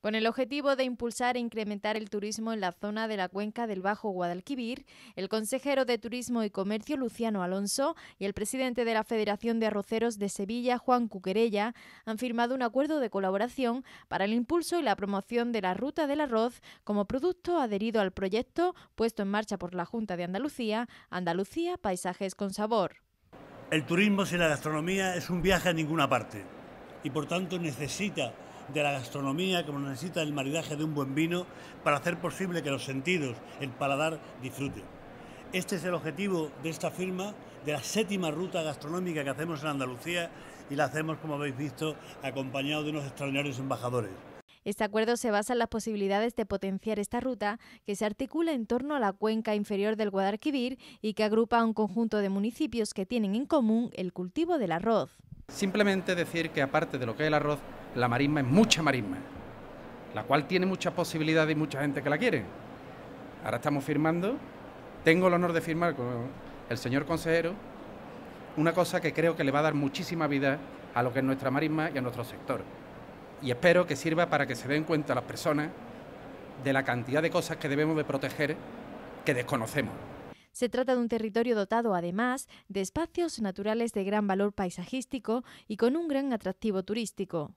Con el objetivo de impulsar e incrementar el turismo en la zona de la cuenca del Bajo Guadalquivir, el consejero de Turismo y Comercio Luciano Alonso y el presidente de la Federación de Arroceros de Sevilla, Juan Cuquerella, han firmado un acuerdo de colaboración para el impulso y la promoción de la ruta del arroz como producto adherido al proyecto puesto en marcha por la Junta de Andalucía, Andalucía Paisajes con Sabor. El turismo sin la gastronomía es un viaje a ninguna parte y por tanto necesita de la gastronomía, como necesita el maridaje de un buen vino para hacer posible que los sentidos, el paladar, disfruten. Este es el objetivo de esta firma, de la séptima ruta gastronómica que hacemos en Andalucía y la hacemos, como habéis visto, acompañado de unos extraordinarios embajadores. Este acuerdo se basa en las posibilidades de potenciar esta ruta que se articula en torno a la cuenca inferior del Guadalquivir y que agrupa a un conjunto de municipios que tienen en común el cultivo del arroz. Simplemente decir que aparte de lo que es el arroz, la marisma es mucha marisma, la cual tiene muchas posibilidades y mucha gente que la quiere. Ahora estamos firmando, tengo el honor de firmar con el señor consejero una cosa que creo que le va a dar muchísima vida a lo que es nuestra marisma y a nuestro sector. Y espero que sirva para que se den cuenta las personas de la cantidad de cosas que debemos de proteger que desconocemos. Se trata de un territorio dotado además de espacios naturales de gran valor paisajístico y con un gran atractivo turístico.